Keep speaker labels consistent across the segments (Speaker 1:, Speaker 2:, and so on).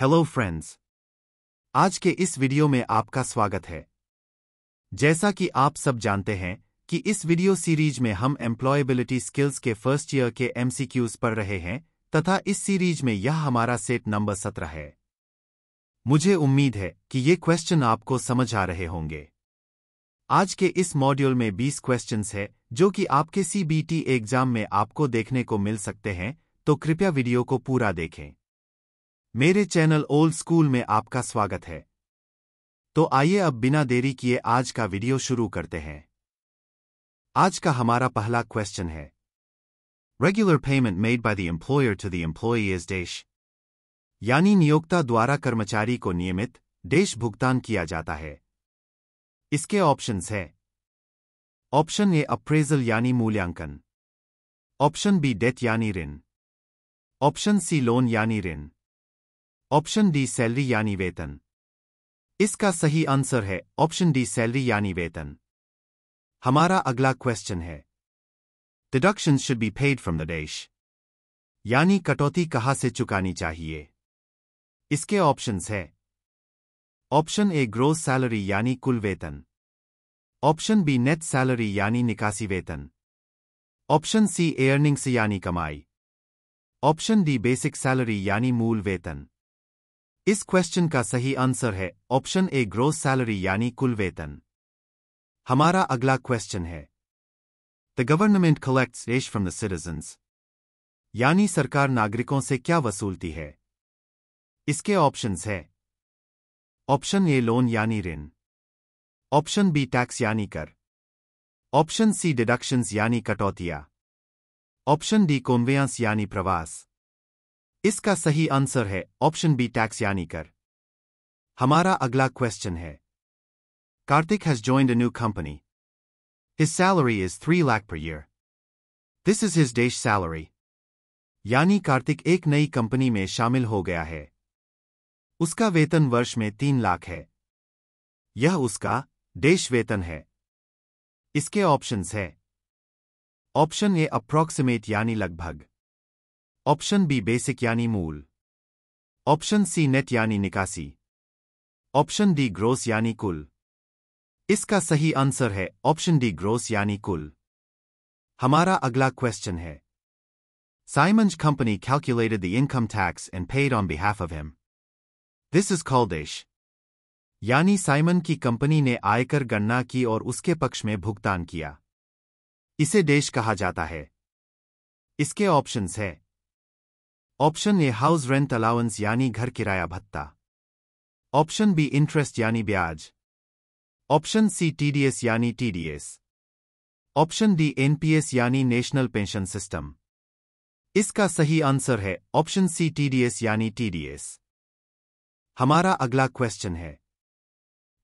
Speaker 1: Hello friends आज के इस वीडियो में आपका स्वागत है जैसा कि आप सब जानते हैं कि इस वीडियो सीरीज में हम एम्प्लॉयबिलिटी स्किल्स के फर्स्ट ईयर के एमसीक्यूज पढ़ रहे हैं तथा इस सीरीज में यह हमारा सेट नंबर सत्रह है मुझे उम्मीद है कि ये क्वेश्चन आपको समझ आ रहे होंगे आज के इस मॉड्यूल में बीस क्वेश्चन है जो कि आपके सीबीटी एग्जाम में आपको देखने को मिल सकते हैं तो कृपया वीडियो को पूरा देखें मेरे चैनल ओल्ड स्कूल में आपका स्वागत है तो आइए अब बिना देरी किए आज का वीडियो शुरू करते हैं आज का हमारा पहला क्वेश्चन है regular payment made by the employer to the employee is dash यानी नियोक्ता द्वारा कर्मचारी को नियमित देश भुगतान किया जाता है इसके ऑप्शंस है ऑप्शन ए अप्रेजल यानी मूल्यांकन ऑप्शन बी डेथ यानी ऋण ऑप्शन सी लोन यानी ऋण ऑप्शन डी सैलरी यानी वेतन इसका सही आंसर है ऑप्शन डी सैलरी यानी वेतन हमारा अगला क्वेश्चन है deduction should be paid from the dash यानी कटौती कहां से चुकानी चाहिए इसके ऑप्शंस है ऑप्शन ए ग्रोस सैलरी यानी कुल वेतन ऑप्शन बी नेट सैलरी यानी निकासी वेतन ऑप्शन सी एयर्निंग्स यानी कमाई ऑप्शन डी बेसिक सैलरी यानी मूल वेतन इस क्वेश्चन का सही आंसर है ऑप्शन ए ग्रोस सैलरी यानी कुल वेतन हमारा अगला क्वेश्चन है the government collects ash from the citizens यानी सरकार नागरिकों से क्या वसूलती है इसके ऑप्शंस है ऑप्शन ए लोन यानी ऋण ऑप्शन बी टैक्स यानी कर ऑप्शन सी डिडक्शंस यानी कटौतिया ऑप्शन डी कोम्वेयांस यानी प्रवास इसका सही आंसर है ऑप्शन बी टैक्स यानी कर हमारा अगला क्वेश्चन है Kartik has joined new company his salary is three lakh per year this is his his salary यानी कार्तिक एक नई कंपनी में शामिल हो गया है उसका वेतन वर्ष में तीन लाख है यह उसका देश वेतन है इसके ऑप्शंस है ऑप्शन ए अप्रॉक्सिमेट यानी लगभग ऑप्शन बी बेसिक यानी मूल ऑप्शन सी नेट यानी निकासी ऑप्शन डी ग्रोस यानी कुल इसका सही आंसर है ऑप्शन डी ग्रोस यानी कुल हमारा अगला क्वेश्चन है Simons company calculated the income tax and paid on behalf of him this is call dash यानी साइमन की कंपनी ने आयकर गणना की और उसके पक्ष में भुगतान किया इसे देश कहा जाता है इसके ऑप्शंस है option A house rent allowance यानी घर किराया भत्ता ऑप्शन बी इंटरेस्ट यानी ब्याज ऑप्शन सी टीडीएस यानी टीडीएस ऑप्शन डी एनपीएस यानी नेशनल पेंशन सिस्टम इसका सही आंसर है ऑप्शन सी टीडीएस यानी टीडीएस हमारा अगला क्वेश्चन है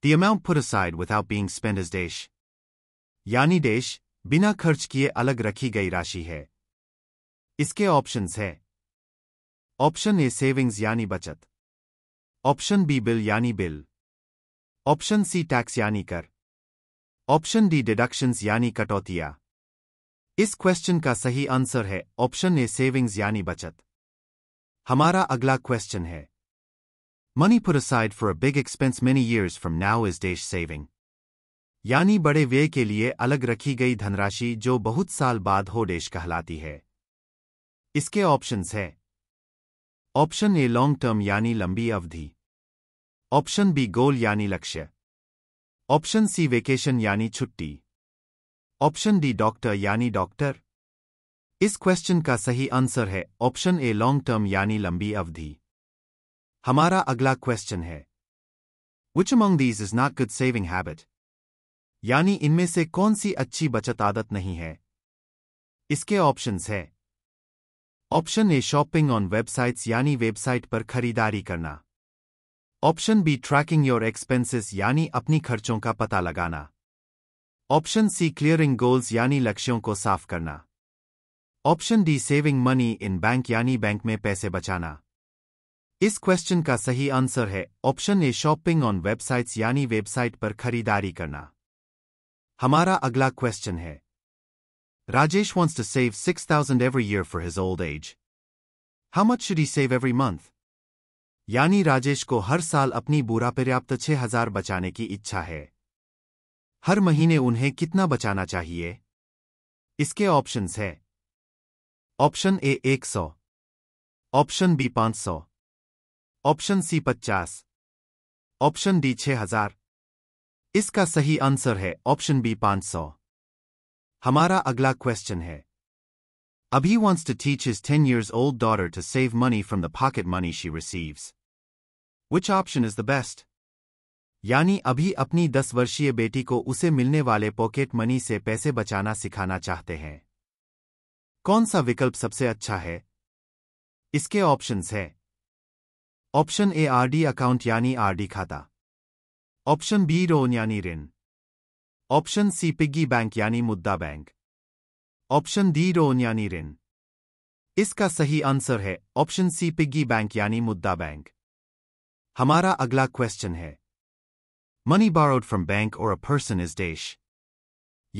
Speaker 1: the amount for side without being spend is dash यानी देश बिना खर्च किए अलग रखी गई राशि है इसके ऑप्शंस हैं ऑप्शन ए सेविंग्स यानी बचत ऑप्शन बी बिल यानी बिल ऑप्शन सी टैक्स यानी कर ऑप्शन डी डिडक्शंस यानी कटौतिया इस क्वेश्चन का सही आंसर है ऑप्शन ए सेविंग्स यानी बचत हमारा अगला क्वेश्चन है money side aside for a big expense many years from now is dash saving यानी बड़े व्यय के लिए अलग रखी गई धनराशि जो बहुत साल बाद हो देश कहलाती है इसके ऑप्शंस हैं ऑप्शन ए लॉन्ग टर्म यानी लंबी अवधि ऑप्शन बी गोल यानी लक्ष्य ऑप्शन सी वेकेशन यानी छुट्टी ऑप्शन डी डॉक्टर यानी डॉक्टर इस क्वेश्चन का सही आंसर है ऑप्शन ए लॉन्ग टर्म यानी लंबी अवधि हमारा अगला क्वेश्चन है which among these is not good saving habit यानी इनमें से कौन सी अच्छी बचत आदत नहीं है इसके ऑप्शंस है option A shopping on websites यानी वेबसाइट पर खरीदारी करना option B tracking your expenses यानी अपनी खर्चों का पता लगाना ऑप्शन सी क्लियरिंग गोल्स यानी लक्ष्यों को साफ करना option D saving money in bank यानी बैंक में पैसे बचाना इस क्वेश्चन का सही आंसर है option A shopping on websites यानी वेबसाइट पर खरीदारी करना हमारा अगला क्वेश्चन है Rajesh wants to save 6000 every year for his old age. How much should he save every month? यानी राजेश को हर साल अपनी बुरा पर्याप्त छह हजार बचाने की इच्छा है हर महीने उन्हें कितना बचाना चाहिए इसके ऑप्शंस है ऑप्शन ए एक सौ ऑप्शन बी पाँच सौ ऑप्शन सी पचास ऑप्शन डी छह हजार इसका सही आंसर है ऑप्शन बी पाँच सौ हमारा अगला क्वेश्चन है Abhi wants to teach his ten years old daughter to save money from the pocket money she receives which option is the best यानी अभी अपनी दस वर्षीय बेटी को उसे मिलने वाले पॉकेट मनी से पैसे बचाना सिखाना चाहते हैं कौन सा विकल्प सबसे अच्छा है इसके ऑप्शंस है ऑप्शन ए आरडी अकाउंट यानी आरडी खाता ऑप्शन बी रोन यानी ऋण ऑप्शन सी पिग्गी बैंक यानी मुद्दा बैंक ऑप्शन डी रोन यानी ऋण इसका सही आंसर है ऑप्शन सी पिग्गी बैंक यानी मुद्दा बैंक हमारा अगला क्वेश्चन है मनी बारोड फ्रॉम बैंक और अ पर्सन इज डेश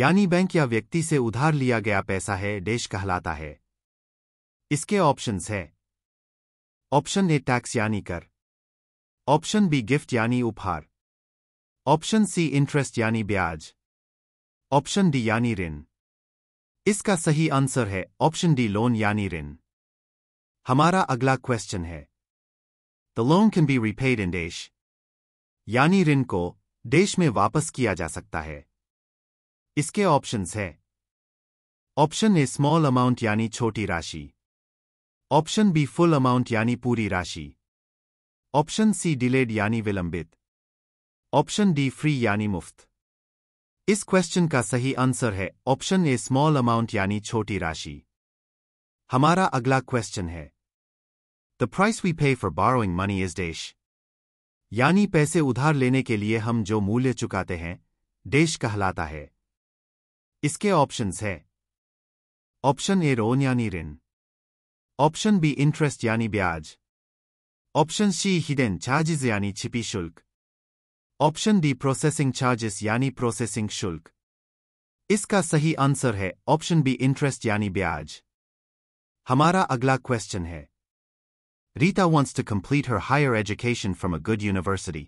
Speaker 1: यानी बैंक या व्यक्ति से उधार लिया गया पैसा है डेश कहलाता है इसके ऑप्शंस है ऑप्शन ए टैक्स यानी कर ऑप्शन बी गिफ्ट यानी उपहार ऑप्शन सी इंटरेस्ट यानी ब्याज ऑप्शन डी यानी ऋण इसका सही आंसर है ऑप्शन डी लोन यानी ऋण हमारा अगला क्वेश्चन है the loan can be repaid in dash यानी ऋण को देश में वापस किया जा सकता है इसके ऑप्शंस है ऑप्शन ए स्मॉल अमाउंट यानी छोटी राशि ऑप्शन बी फुल अमाउंट यानी पूरी राशि ऑप्शन सी डिलेड यानी विलंबित ऑप्शन डी फ्री यानी मुफ्त इस क्वेश्चन का सही आंसर है ऑप्शन ए स्मॉल अमाउंट यानी छोटी राशि हमारा अगला क्वेश्चन है the price we pay for borrowing money is dash यानी पैसे उधार लेने के लिए हम जो मूल्य चुकाते हैं देश कहलाता है इसके ऑप्शंस है ऑप्शन ए रोन यानी ऋण ऑप्शन बी इंटरेस्ट यानी ब्याज ऑप्शन सी हिडन चार्जिज यानी छिपी शुल्क ऑप्शन डी प्रोसेसिंग चार्जेस यानी प्रोसेसिंग शुल्क इसका सही आंसर है ऑप्शन बी इंटरेस्ट यानी ब्याज हमारा अगला क्वेश्चन है Rita wants to complete her higher education from a good university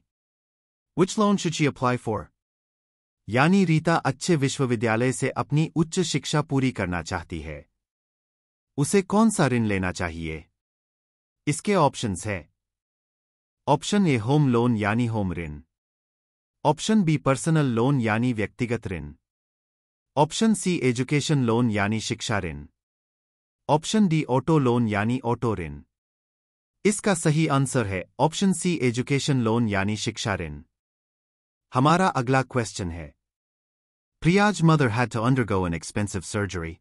Speaker 1: which loan should she apply for यानी रीता अच्छे विश्वविद्यालय से अपनी उच्च शिक्षा पूरी करना चाहती है उसे कौन सा ऋण लेना चाहिए इसके ऑप्शंस है ऑप्शन ए होम लोन यानी होम ऋण ऑप्शन बी पर्सनल लोन यानी व्यक्तिगत ऋण ऑप्शन सी एजुकेशन लोन यानी शिक्षा ऋण ऑप्शन डी ऑटो लोन यानी ऑटो ऋण इसका सही आंसर है ऑप्शन सी एजुकेशन लोन यानी शिक्षा ऋण हमारा अगला क्वेश्चन है Priya's mother had to undergo an expensive surgery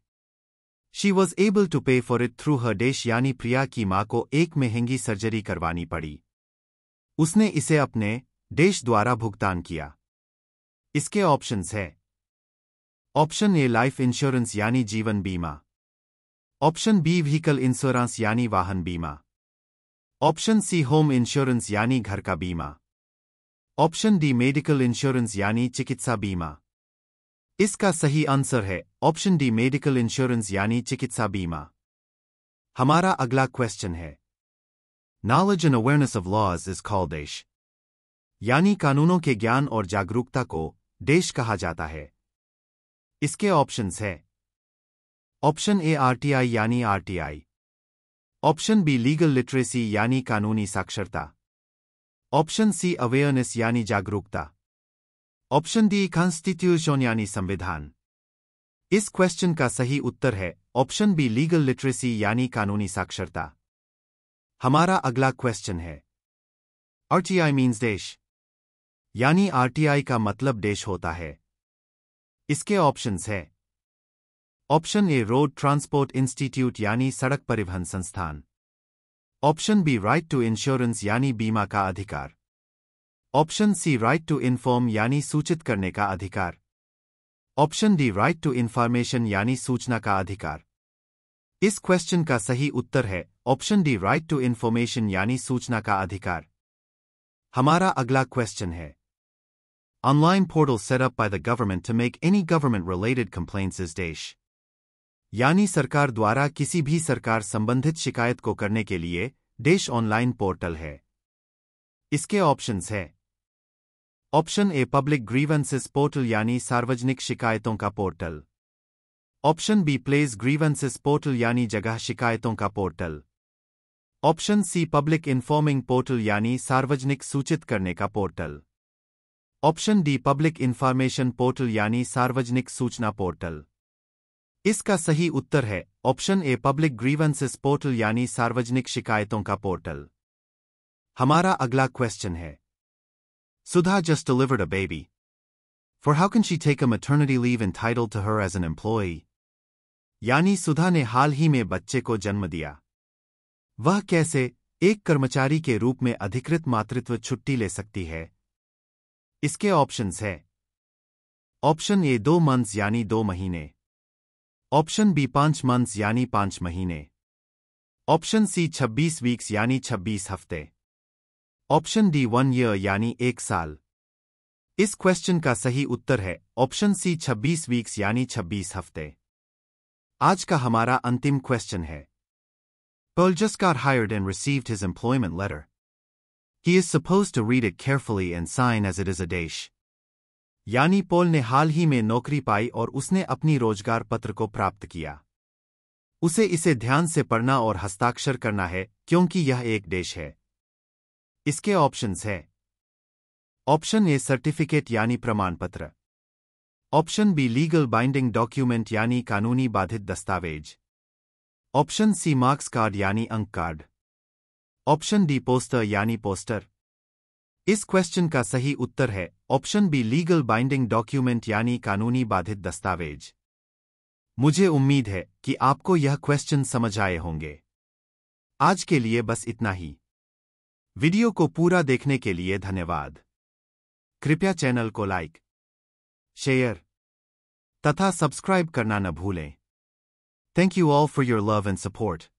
Speaker 1: she was able to pay for it through her dash यानी प्रिया की मां को एक महंगी सर्जरी करवानी पड़ी उसने इसे अपने देश द्वारा भुगतान किया इसके ऑप्शंस है ऑप्शन ए लाइफ इंश्योरेंस यानी जीवन बीमा ऑप्शन बी व्हीकल इंश्योरेंस यानी वाहन बीमा ऑप्शन सी होम इंश्योरेंस यानी घर का बीमा ऑप्शन डी मेडिकल इंश्योरेंस यानी चिकित्सा बीमा इसका सही आंसर है ऑप्शन डी मेडिकल इंश्योरेंस यानी चिकित्सा बीमा हमारा अगला क्वेश्चन है knowledge and awareness of laws is call dash यानी कानूनों के ज्ञान और जागरूकता को देश कहा जाता है इसके ऑप्शंस है ऑप्शन ए आरटीआई यानी RTI option B legal literacy यानी कानूनी साक्षरता ऑप्शन सी अवेयरनेस यानी जागरूकता ऑप्शन डी कॉन्स्टिट्यूशन यानी संविधान इस क्वेश्चन का सही उत्तर है ऑप्शन बी लीगल लिटरेसी यानी कानूनी साक्षरता हमारा अगला क्वेश्चन है आरटीआई मीन्स देश यानी आरटीआई का मतलब देश होता है इसके ऑप्शंस है option A road transport institute यानी सड़क परिवहन संस्थान option B right to insurance यानी बीमा का अधिकार option C right to inform यानी सूचित करने का अधिकार option D right to information यानी सूचना का अधिकार इस क्वेश्चन का सही उत्तर है option D right to information यानी सूचना का अधिकार हमारा अगला क्वेश्चन है online portal set up by the government to make any government-related complaints is Desh. यानी सरकार द्वारा किसी भी सरकार संबंधित शिकायत को करने के लिए देश ऑनलाइन पोर्टल है इसके ऑप्शंस है option A public grievances portal यानी सार्वजनिक शिकायतों का portal option B place grievances portal यानी जगह शिकायतों का portal option C public informing portal यानी सार्वजनिक सूचित करने का portal option D public information portal यानी सार्वजनिक सूचना पोर्टल इसका सही उत्तर है option A public grievances portal यानी सार्वजनिक शिकायतों का पोर्टल हमारा अगला क्वेश्चन है just delivered a baby for how can she take a maternity leave entitled to her as an employee? यानी सुधा ने हाल ही में बच्चे को जन्म दिया वह कैसे एक कर्मचारी के रूप में अधिकृत मातृत्व छुट्टी ले सकती है इसके ऑप्शंस है ऑप्शन ए दो मंथ्स यानी दो महीने ऑप्शन बी पांच मंथ्स यानी पांच महीने ऑप्शन सी छब्बीस वीक्स यानी छब्बीस हफ्ते ऑप्शन डी वन ईयर यानी एक साल इस क्वेश्चन का सही उत्तर है ऑप्शन सी छब्बीस वीक्स यानी छब्बीस हफ्ते आज का हमारा अंतिम क्वेश्चन है Bulgaskar hired and received his employment letter He is supposed to read it carefully and sign as it is a dash. यानी पोल ने हाल ही में नौकरी पाई और उसने अपनी रोजगार पत्र को प्राप्त किया उसे इसे ध्यान से पढ़ना और हस्ताक्षर करना है क्योंकि यह एक देश है इसके ऑप्शंस है ऑप्शन ए सर्टिफिकेट यानी प्रमाण पत्र option B legal binding document यानी कानूनी बाधित दस्तावेज ऑप्शन सी मार्क्स कार्ड यानी अंक कार्ड ऑप्शन डी पोस्टर यानी पोस्टर इस क्वेश्चन का सही उत्तर है option B legal binding document यानी कानूनी बाधित दस्तावेज मुझे उम्मीद है कि आपको यह क्वेश्चन समझ आए होंगे आज के लिए बस इतना ही वीडियो को पूरा देखने के लिए धन्यवाद कृपया चैनल को लाइक शेयर तथा सब्सक्राइब करना न भूलें thank you all for your love and support